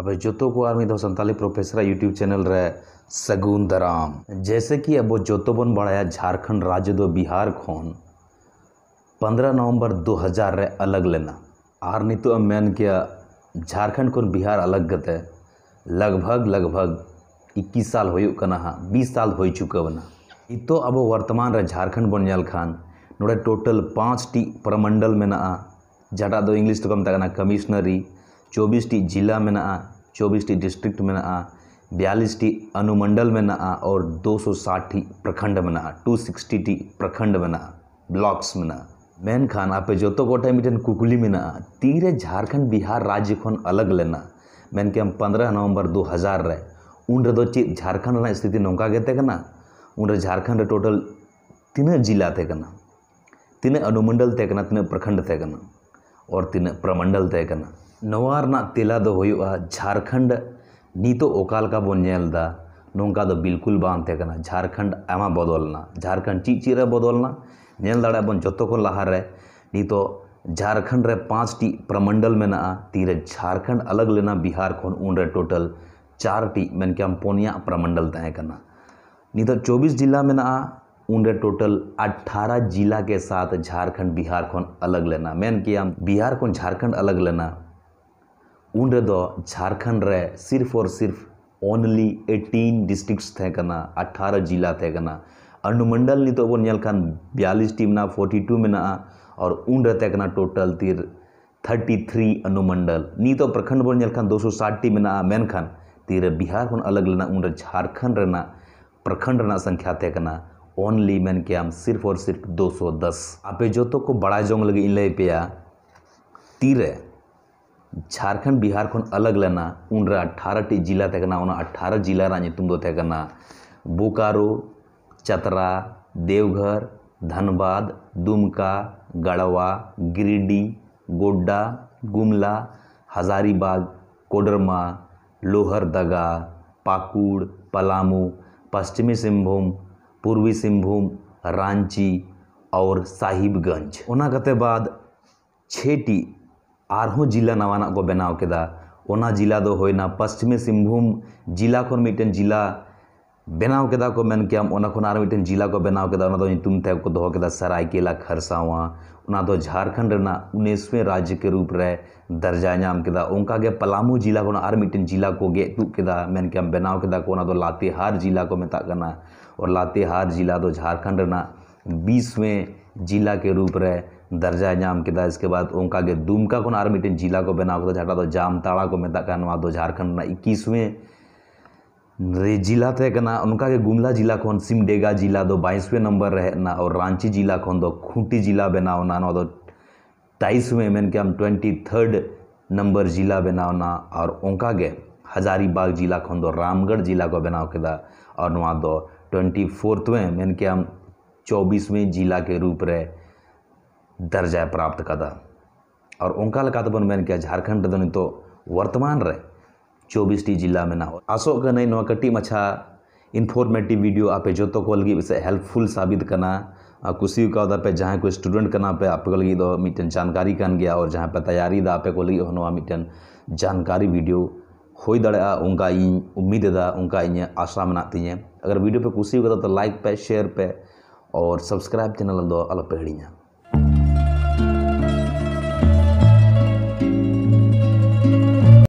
હવે જોતો को મિધો संताली प्रोफेसर यूट्यूब चैनल रे सगुन दराम जैसे कि अब जोतो बन बढ़ाया झारखंड राज्य दो बिहार खोन 15 नवंबर 2000 रे अलग लेना आर तो अब मैन किया झारखंड को बिहार अलग है लगभग लगभग 21 साल होयु कना हा साल हो चुका बना इतो अब वर्तमान रे झारखंड बन जाल खान नोड़े टोटल पाँच टी प्रमंडल में ना जटा दो इंग्लिश तो कम तक ना कमिश्नरी चौबीस टी जिला में ना चौबीस टी डिस्ट्रिक्ट में ना बयालीस टी अनुमंडल में ना और दो सौ साठ टी प्रखंड में ना टू सिक्सटी टी प्रखंड में ना ब्लॉक्स में ना मेन खान आप जो तो गोटे मिटन कुकुली में ना तीरे झारखंड बिहार राज्य खन अलग लेना मेन के हम पंद्रह नवंबर दो हज़ार रे उन रे दो चीज झारखंड ना स्थिति नौका गते कना उन झारखंड रे टोटल तीन जिला थे कना तीन अनुमंडल थे करना तीन प्रखंड थे और तीन प्रमंडल थे कना ना तेला दो झारखंड नीतो ओकाल का बोन नेलदा नौका दो बिल्कुल बनतेकना झारखंड एमा बदलना झारखंड ची चीरे बदलना नेल दड़ाबन जो तो को लहारे नीतो झारखंड रे पांच टी प्रमंडल में ना तीरे झारखंड अलग लेना बिहार खोन उनरे टोटल चार टी मैन के पोनिया प्रमंडल तहकना नीतो 24 जिला में ना उनरे जिला के साथ झारखंड बिहार खोन अलग लेना के बिहार खोन झारखंड उन झारखंड रे सिर्फ और सिर्फ ओनली एटीन डिस्ट्रिक्ट थे अठारह जिला थे अनुमंडल नित बन खान बयालीस में फोर्टी टू में और उन टोटल तिर थर्टी थ्री अनुमंडल नित प्रखंड बन खान दो सौ साठ टी में खान बिहार को अलग लेना उन झारखंड प्रखंड संख्या थे ओनली मेन के सिर्फ और सिर्फ दो सौ दस आप जो तो को बड़ा जो लगे इन लैपे तीर झारखंड बिहार खन अलग लेना उन अठारह टी जिला अठारह जिला बोकारो चतरा देवघर धनबाद दुमका गढ़वा गिरिडीह गोड्डा गुमला हजारीबाग कोडरमा लोहरदगा पाकुड़ पलामू पश्चिमी सिंहभूम पूर्वी सिंहभूम रांची और साहिबगंज उना बाद छेटी और जिला नवाना को बनाव के जिला दो पश्चिमी सिंहभूम जिला को मिटन जिला बनाव के को मन के मिटन जिला को बनाव के दोहोक सरायकला खरसावा झारखंड उन्नीसवें राज्य के रूप रे दर्जा नाम के उनका पलामू जिला को मिटन जिला को गे तुपा मन के बनाव के तो लातेहार जिला को मत और लातेहार जिला तो झारखंड बीसवें जिला के रूप रहे दर्जा जाम किता इसके बाद उनका के दुमका को आर्मी मिट्टन जिला को बना को तो झाटा दो तो जामताड़ा को मेदा दो झारखंड में इक्कीसवें रे जिला थे तो तेना उनका के गुमला जिला को सिमडेगा जिला दो बाईसवें नंबर रहना और रांची जिला को दो खूंटी जिला बना बनावना दो तेईसवें मन के हम ट्वेंटी थर्ड नंबर जिला बना होना और उनका के हजारीबाग जिला को दो रामगढ़ जिला को बनाव किया और दो ट्वेंटी फोर्थवें मन के हम चौबीसवें जिला के रूप रे दर्जा प्राप्त कदा और उनका तो मन क्या झारखंड दोनों तो, तो वर्तमान रहे चौबीस टी जिला में ना आसो कनई नवा कटी मछा इन्फॉर्मेटिव वीडियो आपे जो तो को लगी से हेल्पफुल साबित करना कुशी का दा पे जहाँ को स्टूडेंट करना पे आप लगी तो मिट्टन जानकारी कन गया और जहाँ पे तैयारी दा आपे को लगी होनो मिट्टन जानकारी वीडियो हो दड़ा उनका इन उम्मीद दा उनका इन आशा मनाती है अगर वीडियो पे कुशी होगा तो लाइक तो पे शेयर पे और सब्सक्राइब चैनल अलग पेड़ी